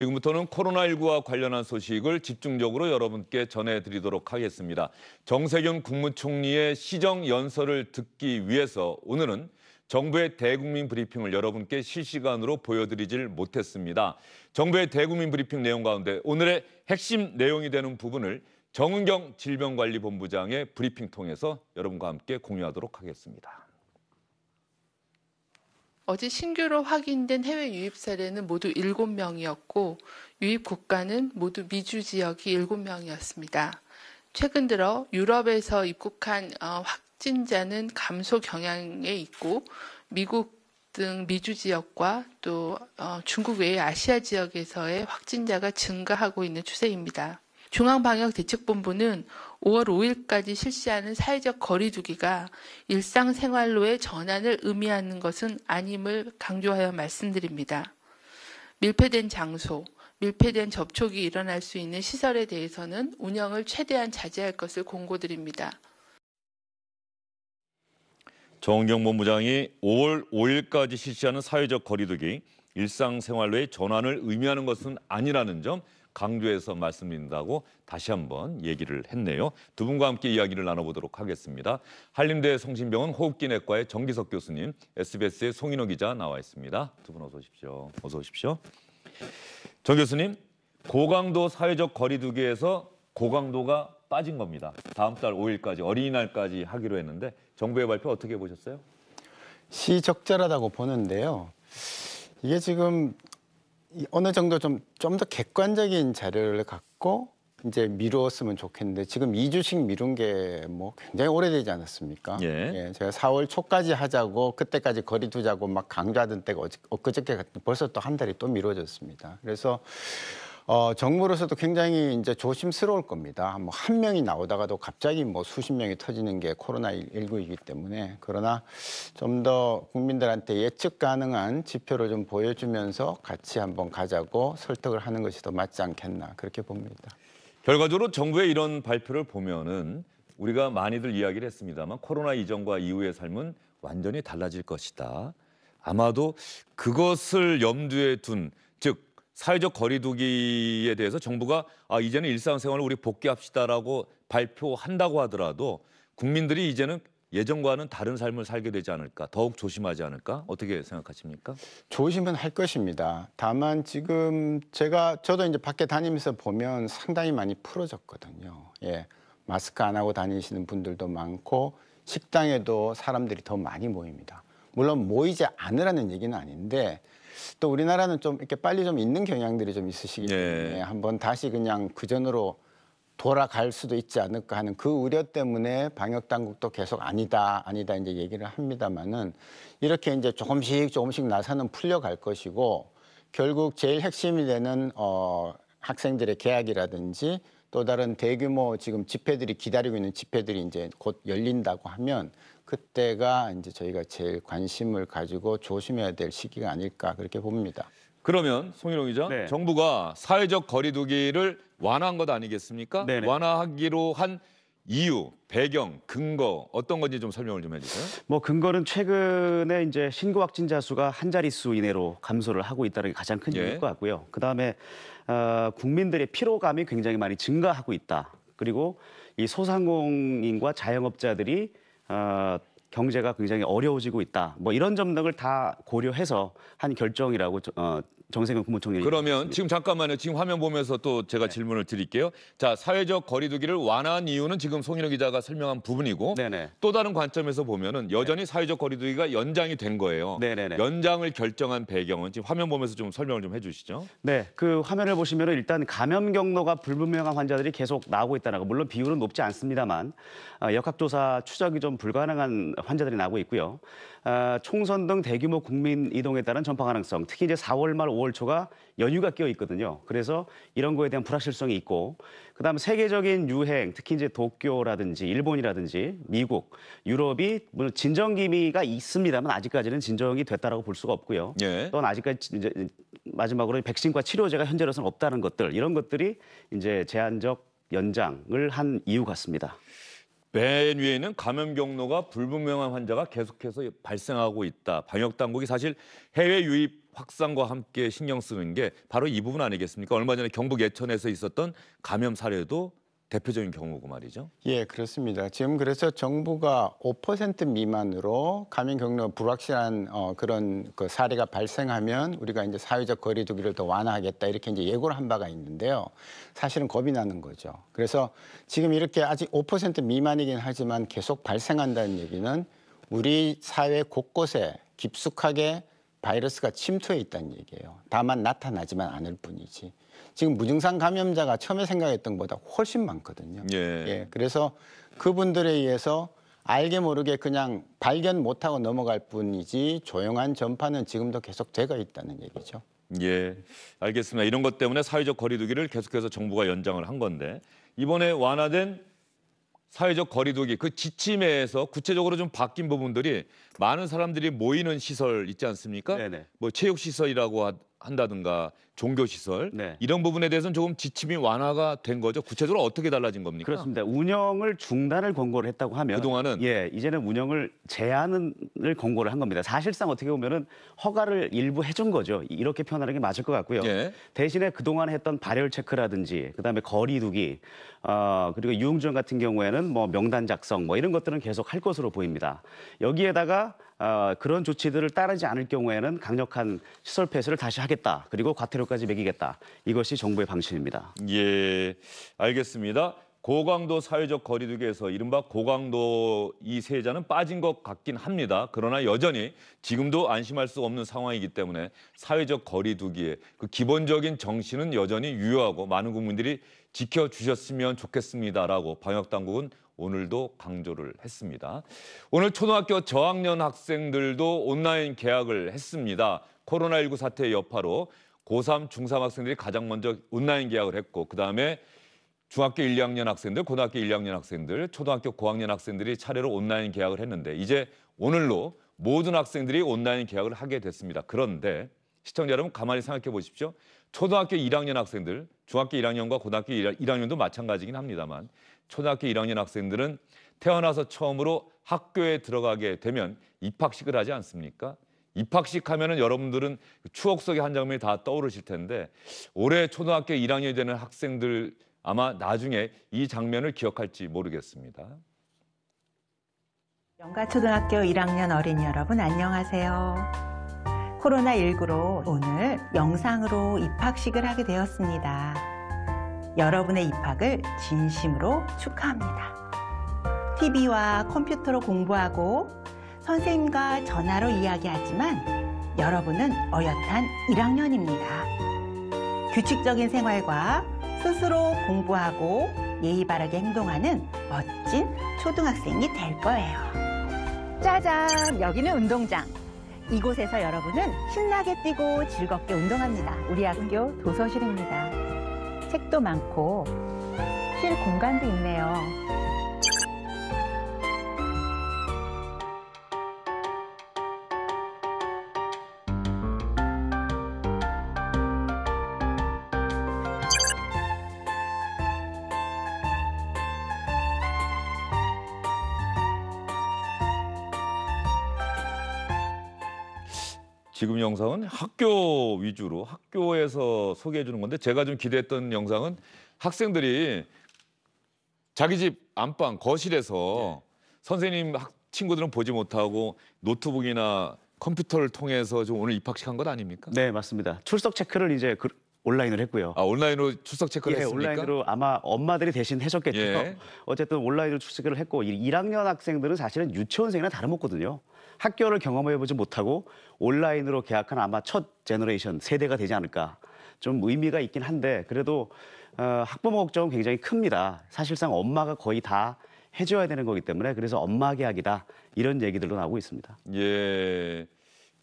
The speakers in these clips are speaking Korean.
지금부터는 코로나19와 관련한 소식을 집중적으로 여러분께 전해드리도록 하겠습니다. 정세균 국무총리의 시정 연설을 듣기 위해서 오늘은 정부의 대국민 브리핑을 여러분께 실시간으로 보여드리질 못했습니다. 정부의 대국민 브리핑 내용 가운데 오늘의 핵심 내용이 되는 부분을 정은경 질병관리본부장의 브리핑 통해서 여러분과 함께 공유하도록 하겠습니다. 어제 신규로 확인된 해외 유입 사례는 모두 7명이었고 유입 국가는 모두 미주 지역이 7명이었습니다. 최근 들어 유럽에서 입국한 어, 확진자는 감소 경향에 있고 미국 등 미주 지역과 또 어, 중국 외의 아시아 지역에서의 확진자가 증가하고 있는 추세입니다. 중앙방역대책본부는 5월 5일까지 실시하는 사회적 거리두기가 일상생활로의 전환을 의미하는 것은 아님을 강조하여 말씀드립니다. 밀폐된 장소, 밀폐된 접촉이 일어날 수 있는 시설에 대해서는 운영을 최대한 자제할 것을 권고드립니다정경 본부장이 5월 5일까지 실시하는 사회적 거리두기, 일상생활로의 전환을 의미하는 것은 아니라는 점 강조해서 말씀드린다고 다시 한번 얘기를 했네요. 두 분과 함께 이야기를 나눠보도록 하겠습니다. 한림대 성심병원 호흡기내과의 정기석 교수님, SBS의 송인호 기자 나와 있습니다. 두 분 어서 오십시오. 어서 오십시오. 정 교수님, 고강도 사회적 거리두기에서 고강도가 빠진 겁니다. 다음 달 5일까지 어린이날까지 하기로 했는데 정부의 발표 어떻게 보셨어요? 시적절하다고 보는데요. 이게 지금 어느 정도 좀 좀 더 객관적인 자료를 갖고 이제 미루었으면 좋겠는데 지금 이주씩 미룬 게 뭐 굉장히 오래되지 않았습니까? 예. 예. 제가 4월 초까지 하자고 그때까지 거리 두자고 막 강조하던 때가 엊그저께 벌써 또 한 달이 또 미뤄졌습니다. 그래서 어, 정부로서도 굉장히 이제 조심스러울 겁니다. 뭐 한 명이 나오다가도 갑자기 뭐 수십 명이 터지는 게 코로나19이기 때문에 그러나 좀 더 국민들한테 예측 가능한 지표를 좀 보여주면서 같이 한번 가자고 설득을 하는 것이 더 맞지 않겠나 그렇게 봅니다. 결과적으로 정부의 이런 발표를 보면은 우리가 많이들 이야기를 했습니다만 코로나 이전과 이후의 삶은 완전히 달라질 것이다. 아마도 그것을 염두에 둔즉 사회적 거리두기에 대해서 정부가 아, 이제는 일상생활을 우리 복귀합시다라고 발표한다고 하더라도 국민들이 이제는 예전과는 다른 삶을 살게 되지 않을까 더욱 조심하지 않을까 어떻게 생각하십니까? 조심은 할 것입니다. 다만 지금 제가 저도 이제 밖에 다니면서 보면 상당히 많이 풀어졌거든요. 예, 마스크 안 하고 다니시는 분들도 많고 식당에도 사람들이 더 많이 모입니다. 물론 모이지 않으라는 얘기는 아닌데 또 우리나라는 좀 이렇게 빨리 좀 있는 경향들이 좀 있으시기 예. 때문에 네. 한번 다시 그냥 그전으로 돌아갈 수도 있지 않을까 하는 그 우려 때문에 방역 당국도 계속 아니다 아니다 이제 얘기를 합니다만은 이렇게 이제 조금씩 조금씩 나사는 풀려갈 것이고 결국 제일 핵심이 되는 어 학생들의 계약이라든지 또 다른 대규모 지금 집회들이 기다리고 있는 집회들이 이제 곧 열린다고 하면 그때가 이제 저희가 제일 관심을 가지고 조심해야 될 시기가 아닐까 그렇게 봅니다. 그러면 송일용 기자, 네. 정부가 사회적 거리두기를 완화한 것 아니겠습니까? 네네. 완화하기로 한 이유, 배경, 근거 어떤 건지 좀 설명을 좀 해주세요. 뭐 근거는 최근에 이제 신고 확진자 수가 한 자릿수 이내로 감소를 하고 있다는 게 가장 큰 예. 이유일 것 같고요. 그 다음에 어, 국민들의 피로감이 굉장히 많이 증가하고 있다. 그리고 이 소상공인과 자영업자들이 어, 경제가 굉장히 어려워지고 있다. 뭐 이런 점등을 다 고려해서 한 결정이라고 어, 정세균 국무총리. 그러면 지금 잠깐만요. 지금 화면 보면서 또 제가 네. 질문을 드릴게요. 자, 사회적 거리두기를 완화한 이유는 지금 송인호 기자가 설명한 부분이고 네네. 네. 또 다른 관점에서 보면은 여전히 네. 사회적 거리두기가 연장이 된 거예요. 네네네. 네, 네. 연장을 결정한 배경은 지금 화면 보면서 좀 설명을 좀 해주시죠. 네, 그 화면을 보시면 일단 감염 경로가 불분명한 환자들이 계속 나오고 있다는 거. 물론 비율은 높지 않습니다만 아, 역학조사 추적이 좀 불가능한 환자들이 나오고 있고요. 아, 총선 등 대규모 국민 이동에 따른 전파 가능성, 특히 이제 4월 말 5월 초가 연휴가 끼어 있거든요. 그래서 이런 거에 대한 불확실성이 있고, 그다음 세계적인 유행, 특히 이제 도쿄라든지 일본이라든지 미국, 유럽이 물론 뭐 진정 기미가 있습니다만 아직까지는 진정이 됐다라고 볼 수가 없고요. 예. 또 아직까지 이제 마지막으로 백신과 치료제가 현재로서는 없다는 것들, 이런 것들이 이제 제한적 연장을 한 이유 같습니다. 맨 위에는 감염 경로가 불분명한 환자가 계속해서 발생하고 있다. 방역 당국이 사실 해외 유입 확산과 함께 신경 쓰는 게 바로 이 부분 아니겠습니까? 얼마 전에 경북 예천에서 있었던 감염 사례도 대표적인 경우고 말이죠. 예, 그렇습니다. 지금 그래서 정부가 5% 미만으로 감염 경로 불확실한 어, 그런 그 사례가 발생하면 우리가 이제 사회적 거리두기를 더 완화하겠다 이렇게 이제 예고를 한 바가 있는데요. 사실은 겁이 나는 거죠. 그래서 지금 이렇게 아직 5% 미만이긴 하지만 계속 발생한다는 얘기는 우리 사회 곳곳에 깊숙하게 바이러스가 침투해 있다는 얘기예요. 다만 나타나지만 않을 뿐이지. 지금 무증상 감염자가 처음에 생각했던 것보다 훨씬 많거든요. 예. 예. 그래서 그분들에 의해서 알게 모르게 그냥 발견 못하고 넘어갈 뿐이지 조용한 전파는 지금도 계속 되고 있다는 얘기죠. 예, 알겠습니다. 이런 것 때문에 사회적 거리두기를 계속해서 정부가 연장을 한 건데 이번에 완화된 사회적 거리두기 그 지침에서 구체적으로 좀 바뀐 부분들이 많은 사람들이 모이는 시설 있지 않습니까? 네네. 뭐 체육 시설이라고 한다든가 종교 시설 네. 이런 부분에 대해서는 조금 지침이 완화가 된 거죠. 구체적으로 어떻게 달라진 겁니까? 그렇습니다. 운영을 중단을 권고를 했다고 하면 그동안은 예, 이제는 운영을 제한을 권고를 한 겁니다. 사실상 어떻게 보면은 허가를 일부 해준 거죠. 이렇게 표현하는 게 맞을 것 같고요. 예. 대신에 그동안 했던 발열 체크라든지 그다음에 거리두기 어, 그리고 유흥주점 같은 경우에는 뭐 명단 작성 뭐 이런 것들은 계속 할 것으로 보입니다. 여기에다가 어, 그런 조치들을 따르지 않을 경우에는 강력한 시설 폐쇄를 다시 하겠다. 그리고 과태료 목표까지 매기겠다. 이것이 정부의 방침입니다. 예, 알겠습니다. 고강도 사회적 거리두기에서 이른바 고강도 이 세자는 빠진 것 같긴 합니다. 그러나 여전히 지금도 안심할 수 없는 상황이기 때문에 사회적 거리두기에 그 기본적인 정신은 여전히 유효하고 많은 국민들이 지켜주셨으면 좋겠습니다라고 방역당국은 오늘도 강조를 했습니다. 오늘 초등학교 저학년 학생들도 온라인 개학을 했습니다. 코로나19 사태의 여파로 고3, 중3 학생들이 가장 먼저 온라인 계약을 했고 그다음에 중학교 1, 2학년 학생들, 고등학교 1, 2학년 학생들, 초등학교 고학년 학생들이 차례로 온라인 계약을 했는데 이제 오늘로 모든 학생들이 온라인 계약을 하게 됐습니다. 그런데 시청자 여러분 가만히 생각해 보십시오. 초등학교 1학년 학생들, 중학교 1학년과 고등학교 1학년도 마찬가지긴 합니다만 초등학교 1학년 학생들은 태어나서 처음으로 학교에 들어가게 되면 입학식을 하지 않습니까? 입학식 하면은 여러분들은 추억 속의 한 장면이 다 떠오르실 텐데 올해 초등학교 1학년이 되는 학생들 아마 나중에 이 장면을 기억할지 모르겠습니다. 영가초등학교 1학년 어린이 여러분 안녕하세요. 코로나19로 오늘 영상으로 입학식을 하게 되었습니다. 여러분의 입학을 진심으로 축하합니다. TV와 컴퓨터로 공부하고 선생님과 전화로 이야기하지만 여러분은 어엿한 1학년입니다. 규칙적인 생활과 스스로 공부하고 예의 바르게 행동하는 멋진 초등학생이 될 거예요. 짜잔! 여기는 운동장. 이곳에서 여러분은 신나게 뛰고 즐겁게 운동합니다. 우리 학교 도서실입니다. 책도 많고 쉴 공간도 있네요. 지금 영상은 학교 위주로 학교에서 소개해 주는 건데 제가 좀 기대했던 영상은 학생들이 자기 집 안방 거실에서 네. 선생님 학, 친구들은 보지 못하고 노트북이나 컴퓨터를 통해서 좀 오늘 입학식 한 것 아닙니까? 네 맞습니다. 출석 체크를 이제 그, 온라인으로 했고요. 아 온라인으로 출석 체크를 예, 했습니까? 온라인으로 아마 엄마들이 대신 해줬겠죠. 예. 어쨌든 온라인으로 출석을 했고 1학년 학생들은 사실은 유치원생이나 다름없거든요. 학교를 경험해보지 못하고 온라인으로 계약한 아마 첫 제너레이션 세대가 되지 않을까 좀 의미가 있긴 한데 그래도 어, 학부모 걱정은 굉장히 큽니다. 사실상 엄마가 거의 다 해줘야 되는 거기 때문에 그래서 엄마 계약이다 이런 얘기들도 나오고 있습니다. 예,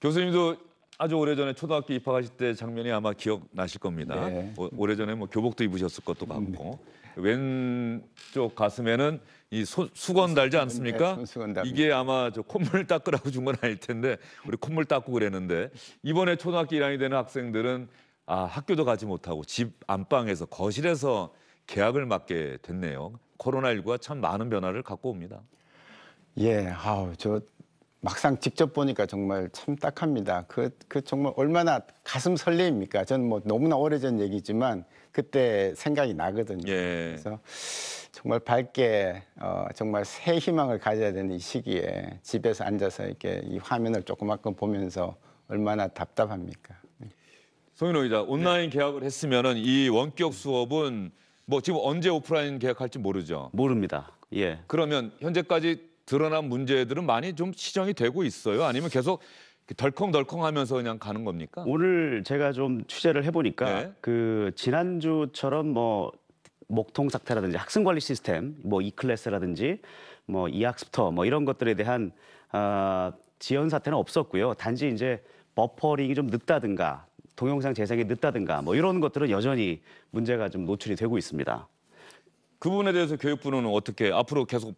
교수님도 아주 오래전에 초등학교 입학하실 때 장면이 아마 기억나실 겁니다. 네. 오래전에 뭐 교복도 입으셨을 것도 같고. 음, 네. 왼쪽 가슴에는 이 소, 수건 달지 않습니까? 네, 이게 아마 저 콧물 닦으라고 준 건 아닐 텐데 우리 콧물 닦고 그랬는데 이번에 초등학교 1학년이 되는 학생들은 아, 학교도 가지 못하고 집 안방에서 거실에서 계약을 맡게 됐네요. 코로나19가 참 많은 변화를 갖고 옵니다. 예, 아우 저 막상 직접 보니까 정말 참 딱합니다. 그, 그 정말 얼마나 가슴 설레입니까? 저는 뭐 너무나 오래전 얘기지만 그때 생각이 나거든요. 예. 그래서 정말 밝게 어, 정말 새 희망을 가져야 되는 이 시기에 집에서 앉아서 이렇게 이 화면을 조그맣게 보면서 얼마나 답답합니까? 네. 송인호 기자, 온라인 네. 계약을 했으면이 원격 수업은 뭐 지금 언제 오프라인 계약할지 모르죠. 모릅니다. 예. 그러면 현재까지 드러난 문제들은 많이 좀 시정이 되고 있어요? 아니면 계속 덜컹덜컹하면서 그냥 가는 겁니까? 오늘 제가 좀 취재를 해보니까 네. 그 지난주처럼 뭐 목통 사태라든지 학생 관리 시스템, 뭐 이클래스라든지 뭐 이학습터 뭐 이런 것들에 대한 아, 지연 사태는 없었고요. 단지 이제 버퍼링이 좀 늦다든가 동영상 재생이 늦다든가 뭐 이런 것들은 여전히 문제가 좀 노출이 되고 있습니다. 그 부분에 대해서 교육부는 어떻게 앞으로 계속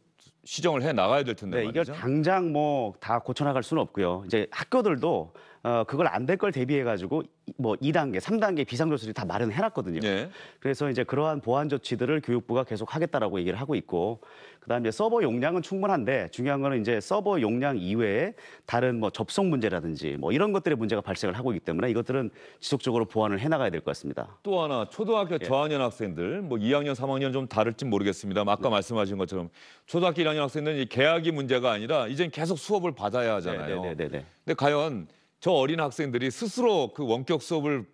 시정을 해 나가야 될 텐데 네, 이걸 당장 뭐 다 고쳐나갈 수는 없고요. 이제 학교들도 어, 그걸 안 될 걸 대비해 가지고 뭐 2단계, 3단계 비상 조치를 다 마련해 놨거든요. 네. 예. 그래서 이제 그러한 보안 조치들을 교육부가 계속 하겠다라고 얘기를 하고 있고 그다음에 서버 용량은 충분한데 중요한 거는 이제 서버 용량 이외에 다른 뭐 접속 문제라든지 뭐 이런 것들의 문제가 발생을 하고 있기 때문에 이것들은 지속적으로 보완을 해 나가야 될 것 같습니다. 또 하나 초등학교 예. 저학년 학생들 뭐 2학년, 3학년 좀 다를지 모르겠습니다만 뭐 아까 네. 말씀하신 것처럼 초등학교 1학년 학생들은 이 계약이 문제가 아니라 이젠 계속 수업을 받아야 하잖아요. 네, 네, 네, 네. 네. 근데 과연 저 어린 학생들이 스스로 그 원격 수업을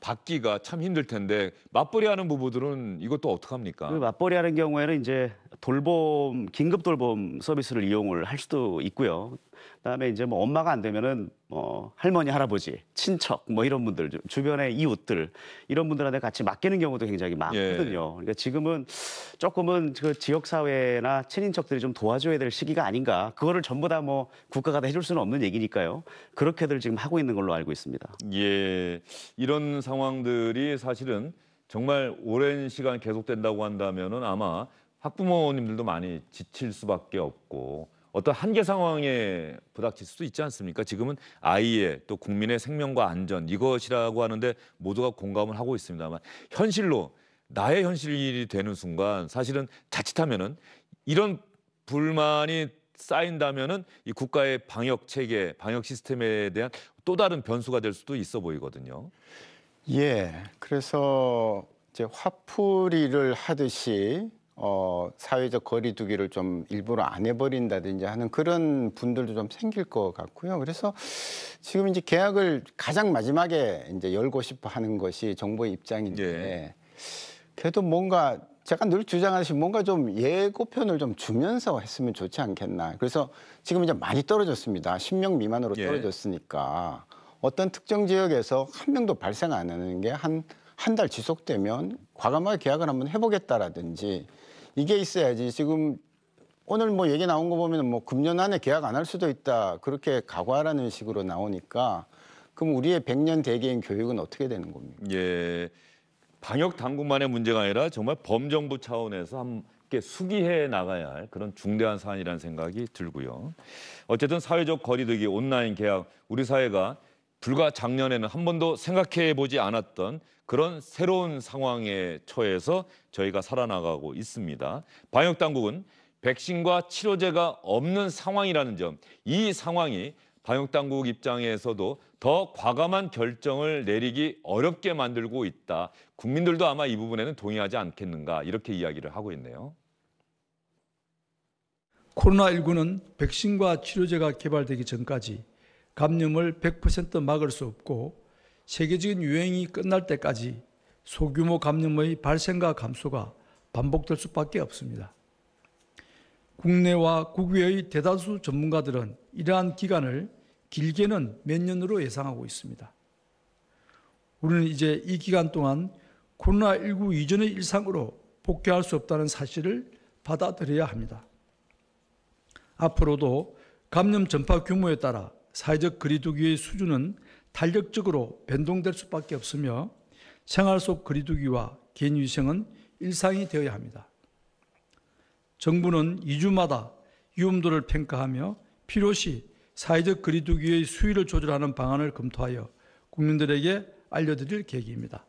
받기가 참 힘들 텐데 맞벌이 하는 부부들은 이것도 어떡합니까? 그 맞벌이 하는 경우에는 이제 돌봄 긴급 돌봄 서비스를 이용을 할 수도 있고요. 그다음에 이제 뭐 엄마가 안 되면은 뭐 할머니 할아버지 친척 뭐 이런 분들 주변의 이웃들 이런 분들한테 같이 맡기는 경우도 굉장히 예. 많거든요. 예. 그러니까 지금은 조금은 그 지역 사회나 친인척들이 좀 도와줘야 될 시기가 아닌가. 그거를 전부 다 뭐 국가가 다 해줄 수는 없는 얘기니까요. 그렇게들 지금 하고 있는 걸로 알고 있습니다. 예, 이런 상황들이 사실은 정말 오랜 시간 계속된다고 한다면은 아마 학부모님들도 많이 지칠 수밖에 없고 어떤 한계 상황에 부닥칠 수도 있지 않습니까? 지금은 아이의 또 국민의 생명과 안전 이것이라고 하는데 모두가 공감을 하고 있습니다만 현실로 나의 현실이 되는 순간 사실은 자칫하면은 이런 불만이 쌓인다면은 이 국가의 방역 체계, 방역 시스템에 대한 또 다른 변수가 될 수도 있어 보이거든요. 예. 그래서 이제 화풀이를 하듯이 어, 사회적 거리두기를 좀 일부러 안 해버린다든지 하는 그런 분들도 좀 생길 것 같고요. 그래서 지금 이제 계약을 가장 마지막에 이제 열고 싶어 하는 것이 정부의 입장인데, 예. 그래도 뭔가 제가 늘 주장하듯이 뭔가 좀 예고편을 좀 주면서 했으면 좋지 않겠나. 그래서 지금 이제 많이 떨어졌습니다. 10명 미만으로 예. 떨어졌으니까 예. 어떤 특정 지역에서 한 명도 발생 안 하는 게 한 한 달 지속되면 과감하게 계약을 한번 해보겠다라든지 이게 있어야지 지금 오늘 뭐 얘기 나온 거 보면 뭐 금년 안에 계약 안 할 수도 있다 그렇게 각오하라는 식으로 나오니까 그럼 우리의 백년 대계인 교육은 어떻게 되는 겁니까? 예. 방역 당국만의 문제가 아니라 정말 범정부 차원에서 함께 수기해 나가야 할 그런 중대한 사안이라는 생각이 들고요. 어쨌든 사회적 거리두기 온라인 계약 우리 사회가 불과 작년에는 한 번도 생각해 보지 않았던 그런 새로운 상황에 처해서 저희가 살아나가고 있습니다. 방역 당국은 백신과 치료제가 없는 상황이라는 점, 이 상황이 방역 당국 입장에서도 더 과감한 결정을 내리기 어렵게 만들고 있다. 국민들도 아마 이 부분에는 동의하지 않겠는가 이렇게 이야기를 하고 있네요. 코로나19는 백신과 치료제가 개발되기 전까지 감염을 100% 막을 수 없고 세계적인 유행이 끝날 때까지 소규모 감염의 발생과 감소가 반복될 수밖에 없습니다. 국내와 국외의 대다수 전문가들은 이러한 기간을 길게는 몇 년으로 예상하고 있습니다. 우리는 이제 이 기간 동안 코로나19 이전의 일상으로 복귀할 수 없다는 사실을 받아들여야 합니다. 앞으로도 감염 전파 규모에 따라 사회적 거리두기의 수준은 탄력적으로 변동될 수밖에 없으며 생활 속 거리두기와 개인위생은 일상이 되어야 합니다. 정부는 2주마다 위험도를 평가하며 필요시 사회적 거리두기의 수위를 조절하는 방안을 검토하여 국민들에게 알려드릴 계획입니다.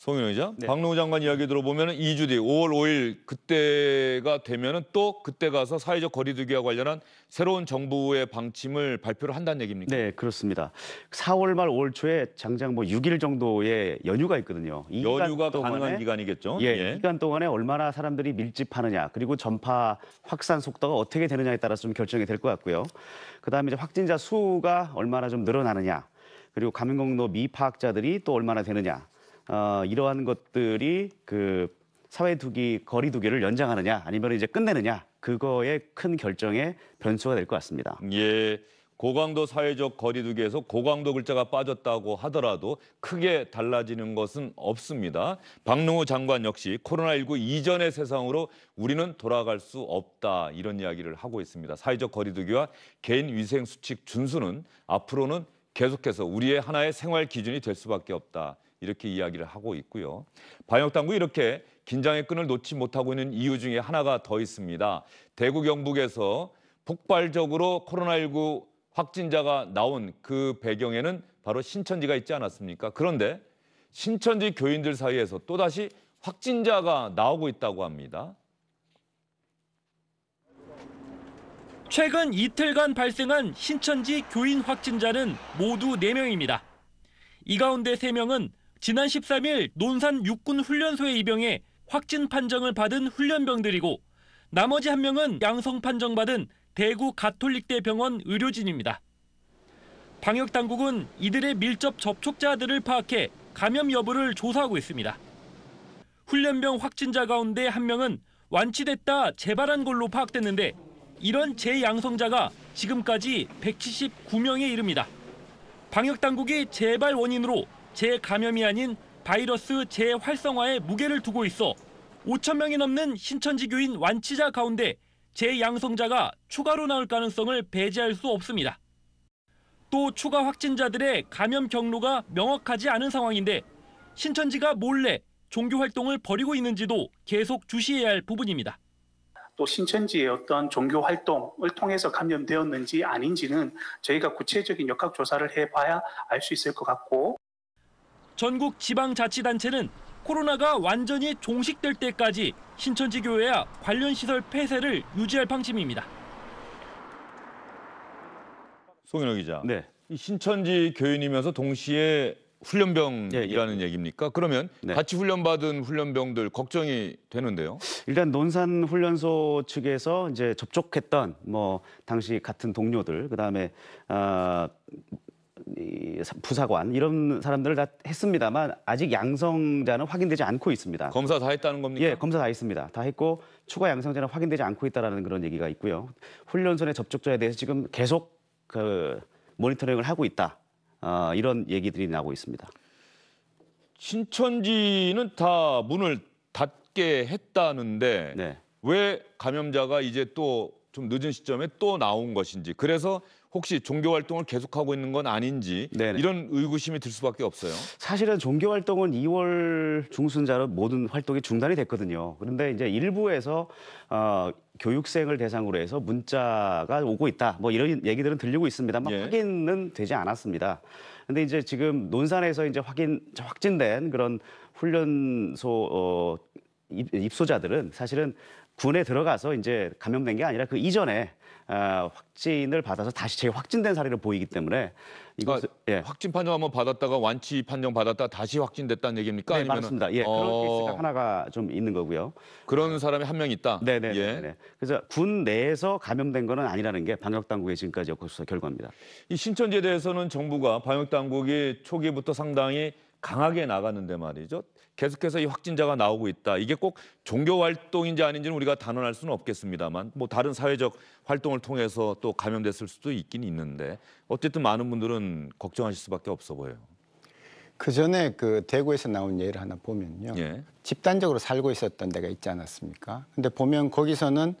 송윤호 기자, 네. 박능우 장관 이야기 들어보면 2주 뒤 5월 5일 그때가 되면 또 그때 가서 사회적 거리두기와 관련한 새로운 정부의 방침을 발표를 한다는 얘기입니까? 네, 그렇습니다. 4월 말 5월 초에 장장 뭐 6일 정도의 연휴가 있거든요. 이 연휴가 기간 가능한 기간이겠죠? 예, 예. 기간 동안에 얼마나 사람들이 밀집하느냐 그리고 전파 확산 속도가 어떻게 되느냐에 따라서 좀 결정이 될 것 같고요. 그다음에 이제 확진자 수가 얼마나 좀 늘어나느냐 그리고 감염 경로 미파학자들이 또 얼마나 되느냐 어, 이러한 것들이 그 사회두기 거리두기를 연장하느냐 아니면 이제 끝내느냐 그거의 큰 결정의 변수가 될 것 같습니다. 예. 고강도 사회적 거리두기에서 고강도 글자가 빠졌다고 하더라도 크게 달라지는 것은 없습니다. 박능호 장관 역시 코로나19 이전의 세상으로 우리는 돌아갈 수 없다 이런 이야기를 하고 있습니다. 사회적 거리두기와 개인 위생 수칙 준수는 앞으로는 계속해서 우리의 하나의 생활 기준이 될 수밖에 없다. 이렇게 이야기를 하고 있고요. 방역당국이 이렇게 긴장의 끈을 놓지 못하고 있는 이유 중에 하나가 더 있습니다. 대구 경북에서 폭발적으로 코로나19 확진자가 나온 그 배경에는 바로 신천지가 있지 않았습니까? 그런데 신천지 교인들 사이에서 또다시 확진자가 나오고 있다고 합니다. 최근 이틀간 발생한 신천지 교인 확진자는 모두 4명입니다. 이 가운데 3명은 지난 13일 논산 육군 훈련소에 입영해 확진 판정을 받은 훈련병들이고 나머지 한 명은 양성 판정받은 대구 가톨릭대 병원 의료진입니다. 방역 당국은 이들의 밀접 접촉자들을 파악해 감염 여부를 조사하고 있습니다. 훈련병 확진자 가운데 한 명은 완치됐다 재발한 걸로 파악됐는데 이런 재양성자가 지금까지 179명에 이릅니다. 방역 당국이 재발 원인으로 재감염이 아닌 바이러스 재활성화에 무게를 두고 있어 5천 명이 넘는 신천지교인 완치자 가운데 재양성자가 추가로 나올 가능성을 배제할 수 없습니다. 또 추가 확진자들의 감염 경로가 명확하지 않은 상황인데 신천지가 몰래 종교 활동을 벌이고 있는지도 계속 주시해야 할 부분입니다. 또 신천지의 어떤 종교 활동을 통해서 감염되었는지 아닌지는 저희가 구체적인 역학 조사를 해봐야 알 수 있을 것 같고 전국 지방자치단체는 코로나가 완전히 종식될 때까지 신천지 교회와 관련 시설 폐쇄를 유지할 방침입니다. 송윤호 기자. 네. 신천지 교인이면서 동시에 훈련병이라는 예, 예. 얘기입니까? 그러면 네. 같이 훈련받은 훈련병들 걱정이 되는데요. 일단 논산 훈련소 측에서 이제 접촉했던 뭐 당시 같은 동료들 그다음에 아이 부사관 이런 사람들을 다 했습니다만 아직 양성자는 확인되지 않고 있습니다. 검사 다 했다는 겁니까? 예, 검사 다 했습니다. 다 했고 추가 양성자는 확인되지 않고 있다라는 그런 얘기가 있고요. 훈련소의 접촉자에 대해서 지금 계속 그 모니터링을 하고 있다. 어, 이런 얘기들이 나오고 있습니다. 신천지는 다 문을 닫게 했다는데 네. 왜 감염자가 이제 또 좀 늦은 시점에 또 나온 것인지 그래서 혹시 종교 활동을 계속하고 있는 건 아닌지 네네. 이런 의구심이 들 수밖에 없어요. 사실은 종교 활동은 2월 중순자로 모든 활동이 중단이 됐거든요. 그런데 이제 일부에서 어, 교육생을 대상으로 해서 문자가 오고 있다. 뭐 이런 얘기들은 들리고 있습니다만 예. 확인은 되지 않았습니다. 근데 이제 지금 논산에서 이제 확인 확진된 그런 훈련소 어 입소자들은 사실은 군에 들어가서 이제 감염된 게 아니라 그 이전에 어, 확진을 받아서 다시 재 확진된 사례를 보이기 때문에 이것 그러니까 예. 확진 판정 한번 받았다가 완치 판정 받았다 다시 확진됐다는 얘기입니까? 네, 아니면 맞습니다. 예, 어... 그런 케이스가 하나가 좀 있는 거고요. 그런 사람이 한 명 있다. 네, 네, 네 예. 네, 네. 그래서 군 내에서 감염된 거는 아니라는 게 방역 당국의 지금까지 역학조사 결과입니다. 이 신천지에 대해서는 정부가 방역 당국이 초기부터 상당히 강하게 나갔는데 말이죠. 계속해서 이 확진자가 나오고 있다. 이게 꼭 종교 활동인지 아닌지는 우리가 단언할 수는 없겠습니다만 뭐 다른 사회적 활동을 통해서 또 감염됐을 수도 있긴 있는데 어쨌든 많은 분들은 걱정하실 수밖에 없어 보여요. 그 전에 그 대구에서 나온 예를 하나 보면요. 예. 집단적으로 살고 있었던 데가 있지 않았습니까? 근데 보면 거기서는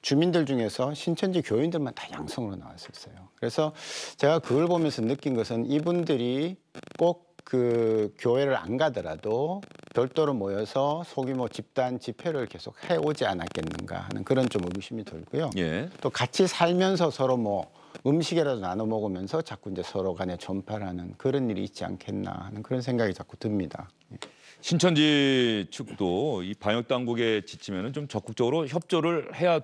주민들 중에서 신천지 교인들만 다 양성으로 나왔었어요. 그래서 제가 그걸 보면서 느낀 것은 이분들이 꼭그 교회를 안 가더라도 별도로 모여서 소규모 집단 집회를 계속 해오지 않았겠는가 하는 그런 좀 의심이 들고요. 예. 또 같이 살면서 서로 뭐 음식이라도 나눠 먹으면서 자꾸 이제 서로 간에 전파하는 그런 일이 있지 않겠나 하는 그런 생각이 자꾸 듭니다. 예. 신천지 측도 이 방역 당국에 지치면은 좀 적극적으로 협조를 해야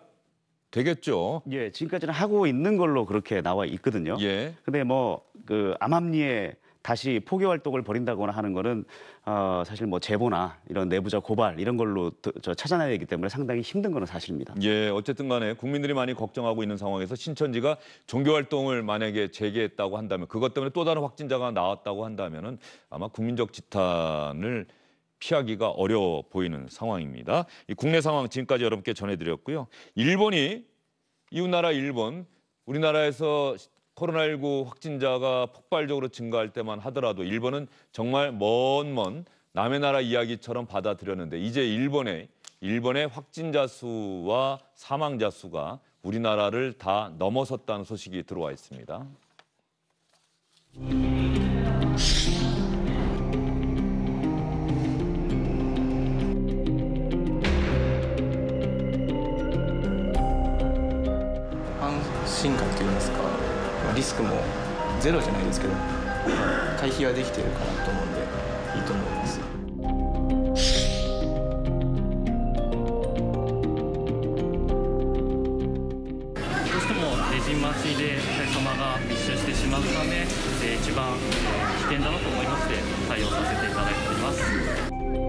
되겠죠. 예, 지금까지는 하고 있는 걸로 그렇게 나와 있거든요. 예. 근데 뭐 그 암암리에 다시 포기 활동을 벌인다거나 하는 거는 어, 사실 뭐 제보나 이런 내부자 고발 이런 걸로 저 찾아내야 되기 때문에 상당히 힘든 거는 사실입니다. 예, 어쨌든 간에 국민들이 많이 걱정하고 있는 상황에서 신천지가 종교 활동을 만약에 재개했다고 한다면 그것 때문에 또 다른 확진자가 나왔다고 한다면은 아마 국민적 지탄을 피하기가 어려워 보이는 상황입니다. 이 국내 상황 지금까지 여러분께 전해드렸고요. 일본이 이웃나라 일본 우리나라에서 코로나19 확진자가 폭발적으로 증가할 때만 하더라도 일본은 정말 먼 먼 남의 나라 이야기처럼 받아들였는데 이제 일본의 일본의 확진자 수와 사망자 수가 우리나라를 다 넘어섰다는 소식이 들어와 있습니다. リスクもゼロじゃないですけど回避はできてるかなと思うんでいいと思います。どうしても、レジマシでお客様が密集してしまうため、一番危険だなと思いまして、対応させていただいています。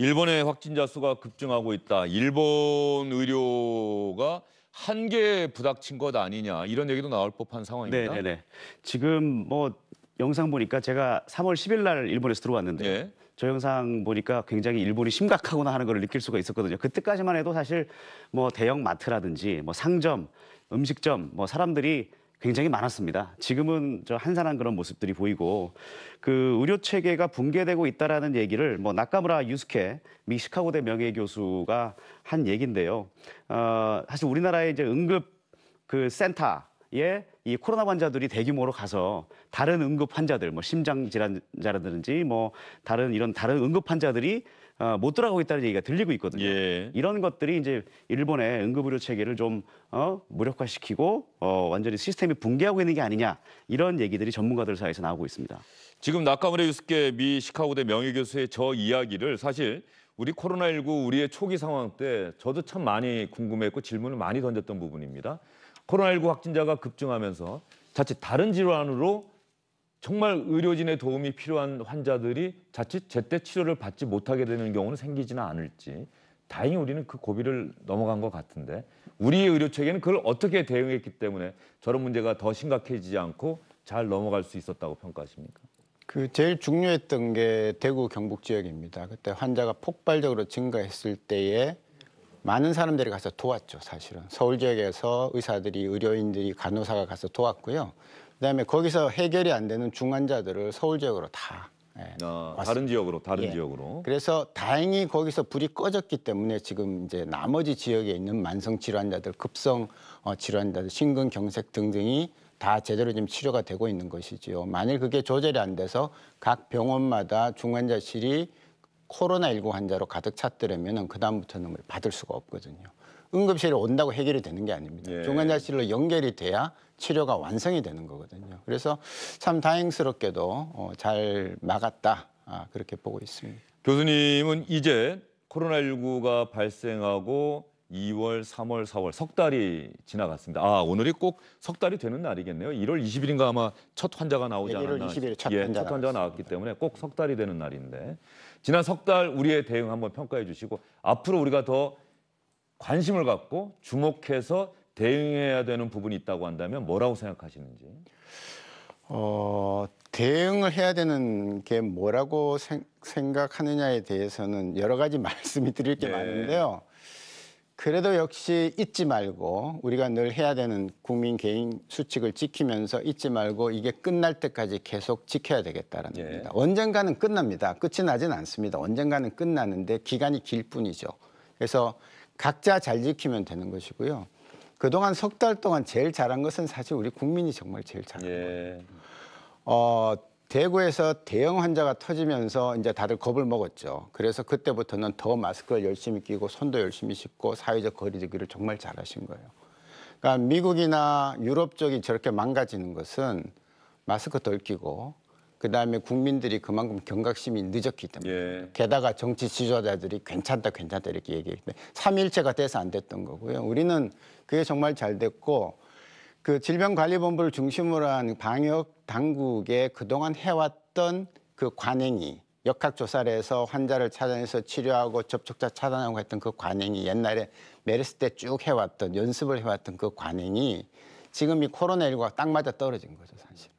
일본의 확진자 수가 급증하고 있다. 일본 의료가 한계에 부닥친 것 아니냐 이런 얘기도 나올 법한 상황입니다. 네네네. 네, 네. 지금 뭐 영상 보니까 제가 3월 10일 날 일본에서 들어왔는데 네. 저 영상 보니까 굉장히 일본이 심각하구나 하는 걸 느낄 수가 있었거든요. 그때까지만 해도 사실 뭐 대형 마트라든지 뭐 상점, 음식점, 뭐 사람들이 굉장히 많았습니다. 지금은 저 한산한 그런 모습들이 보이고 그 의료 체계가 붕괴되고 있다라는 얘기를 뭐 나카무라 유스케 미 시카고대 명예 교수가 한 얘긴데요. 어, 사실 우리나라의 이제 응급 그 센터에 이 코로나 환자들이 대규모로 가서 다른 응급 환자들, 뭐 심장 질환자라든지 뭐 다른 이런 다른 응급 환자들이 어, 못들어가고 있다는 얘기가 들리고 있거든요. 예. 이런 것들이 이제 일본의 응급의료 체계를 좀 어, 무력화시키고 어, 완전히 시스템이 붕괴하고 있는 게 아니냐 이런 얘기들이 전문가들 사이에서 나오고 있습니다. 지금 나카무레 유스케 미 시카고대 명예교수의 저 이야기를 사실 우리 코로나19 우리의 초기 상황 때 저도 참 많이 궁금했고 질문을 많이 던졌던 부분입니다. 코로나19 확진자가 급증하면서 자칫 다른 질환으로 정말 의료진의 도움이 필요한 환자들이 자칫 제때 치료를 받지 못하게 되는 경우는 생기지는 않을지 다행히 우리는 그 고비를 넘어간 것 같은데 우리의 의료 체계는 그걸 어떻게 대응했기 때문에 저런 문제가 더 심각해지지 않고 잘 넘어갈 수 있었다고 평가하십니까? 그 제일 중요했던 게 대구 경북 지역입니다. 그때 환자가 폭발적으로 증가했을 때에 많은 사람들이 가서 도왔죠, 사실은. 서울 지역에서 의사들이, 의료인들이, 간호사가 가서 도왔고요. 그다음에 거기서 해결이 안 되는 중환자들을 서울 지역으로 다 예, 아, 다른 지역으로 다른 예. 지역으로. 그래서 다행히 거기서 불이 꺼졌기 때문에 지금 이제 나머지 지역에 있는 만성 질환자들, 급성 어, 질환자들, 심근경색 등등이 다 제대로 지금 치료가 되고 있는 것이지요. 만일 그게 조절이 안 돼서 각 병원마다 중환자실이 코로나19 환자로 가득 찼더라면 그다음부터는 받을 수가 없거든요. 응급실에 온다고 해결이 되는 게 아닙니다. 예. 중환자실로 연결이 돼야 치료가 완성이 되는 거거든요. 그래서 참 다행스럽게도 어, 잘 막았다 아, 그렇게 보고 있습니다. 교수님은 이제 코로나19가 발생하고 2월, 3월, 4월 석 달이 지나갔습니다. 아 오늘이 꼭 석 달이 되는 날이겠네요. 1월 20일인가 아마 첫 환자가 나오지 네, 않았나. 1월 20일 첫, 예, 환자 첫 환자가 나왔기 때문에 꼭 석 달이 되는 날인데 지난 석 달 우리의 대응 한번 평가해 주시고 앞으로 우리가 더 관심을 갖고 주목해서 대응해야 되는 부분이 있다고 한다면 뭐라고 생각하시는지? 어, 대응을 해야 되는 게 뭐라고 생, 각하느냐에 대해서는 여러 가지 말씀이 드릴 게 네. 많은데요. 그래도 역시 잊지 말고 우리가 늘 해야 되는 국민 개인 수칙을 지키면서 잊지 말고 이게 끝날 때까지 계속 지켜야 되겠다는 라 예. 겁니다. 언젠가는 끝납니다. 끝이 나진 않습니다. 언젠가는 끝나는데 기간이 길 뿐이죠. 그래서 각자 잘 지키면 되는 것이고요. 그동안 석 달 동안 제일 잘한 것은 사실 우리 국민이 정말 제일 잘한 예. 거예요. 어, 대구에서 대형 환자가 터지면서 이제 다들 겁을 먹었죠. 그래서 그때부터는 더 마스크를 열심히 끼고 손도 열심히 씻고 사회적 거리두기를 정말 잘하신 거예요. 그러니까 미국이나 유럽 쪽이 저렇게 망가지는 것은 마스크 덜 끼고 그다음에 국민들이 그만큼 경각심이 늦었기 때문에 예. 게다가 정치 지도자들이 괜찮다 괜찮다 이렇게 얘기했기 때문에 삼일체가 돼서 안 됐던 거고요. 우리는 그게 정말 잘 됐고 그 질병관리본부를 중심으로 한 방역 당국의 그동안 해왔던 그 관행이 역학조사를 해서 환자를 찾아내서 치료하고 접촉자 차단하고 했던 그 관행이 옛날에 메르스 때 쭉 해왔던 연습을 해왔던 그 관행이 지금 이 코로나19가 딱 맞아 떨어진 거죠 사실.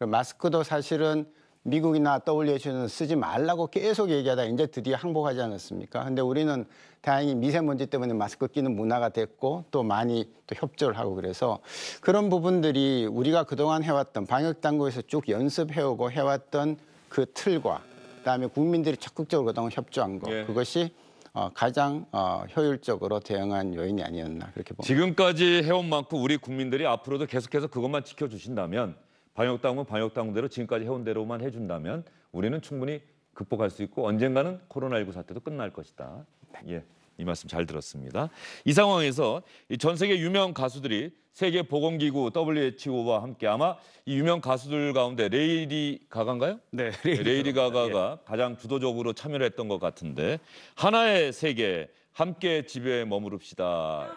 그 마스크도 사실은 미국이나 WHO는 쓰지 말라고 계속 얘기하다 이제 드디어 항복하지 않았습니까? 근데 우리는 다행히 미세먼지 때문에 마스크 끼는 문화가 됐고 또 많이 또 협조를 하고 그래서 그런 부분들이 우리가 그동안 해왔던 방역당국에서 쭉 연습해오고 해왔던 그 틀과 그다음에 국민들이 적극적으로 그동안 협조한 거 예. 그것이 어, 가장 어, 효율적으로 대응한 요인이 아니었나 그렇게 봅니다. 지금까지 해온 만큼 우리 국민들이 앞으로도 계속해서 그것만 지켜주신다면 방역당국은 방역당국대로 지금까지 해온 대로만 해준다면 우리는 충분히 극복할 수 있고 언젠가는 코로나19 사태도 끝날 것이다. 예. 이 말씀 잘 들었습니다. 이 상황에서 전 세계 유명 가수들이 세계 보건기구 WHO와 함께 아마 이 유명 가수들 가운데 레이디 가가인가요? 네, 레이디, 레이디 가가가 예. 가장 주도적으로 참여를 했던 것 같은데 하나의 세계 함께 집에 머무릅시다.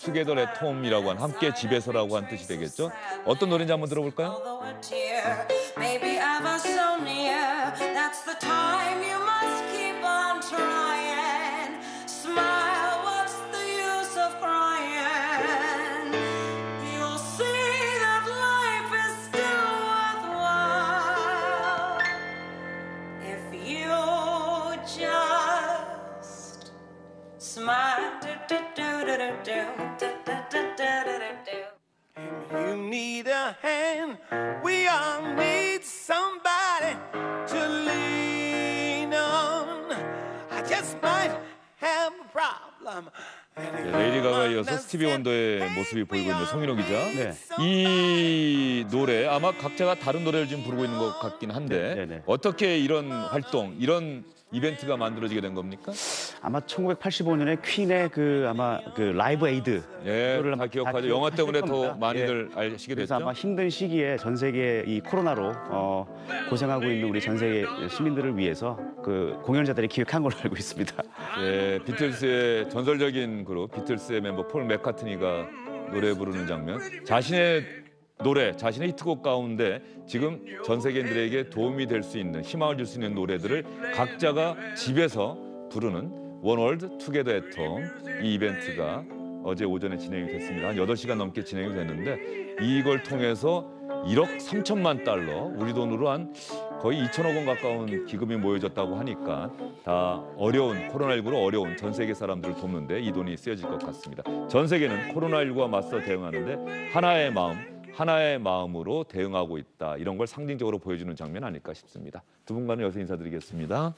투게더 의톰이라고한 함께 집에서라고 한 뜻이 되겠죠. 어떤 노래인지 한번 들어볼까요? 스티비 원더의 모습이 보이고 있는 송인호 기자. 네. 이 노래 아마 각자가 다른 노래를 지금 부르고 있는 것 같긴 한데 네, 네, 네, 네. 어떻게 이런 활동, 이런 이벤트가 만들어지게 된 겁니까? 아마 1985년에 퀸의 그 아마 그 라이브 에이드 예, 다 기억하죠. 다 영화 때문에 겁니다. 더 많이들 예. 아시게 됐죠. 그래서 아마 힘든 시기에 전 세계 이 코로나로 어, 고생하고 있는 우리 전 세계 시민들을 위해서 그 공연자들이 기획한 걸로 알고 있습니다. 예, 비틀스의 전설적인 그룹 비틀스의 멤버 폴 맥카트니가 노래 부르는 장면. 자신의 노래, 자신의 히트곡 가운데 지금 전 세계인들에게 도움이 될 수 있는 희망을 줄 수 있는 노래들을 각자가 집에서 부르는 원월드 투게더 애톰 이 이벤트가 어제 오전에 진행이 됐습니다. 한 8시간 넘게 진행이 됐는데 이걸 통해서 1억 3천만 달러, 우리 돈으로 한 거의 2천억 원 가까운 기금이 모여졌다고 하니까 다 어려운 코로나19로 어려운 전 세계 사람들을 돕는데 이 돈이 쓰여질 것 같습니다. 전 세계는 코로나19와 맞서 대응하는데 하나의 마음, 하나의 마음으로 대응하고 있다. 이런 걸 상징적으로 보여주는 장면 아닐까 싶습니다. 두 분과는 여기서 인사드리겠습니다.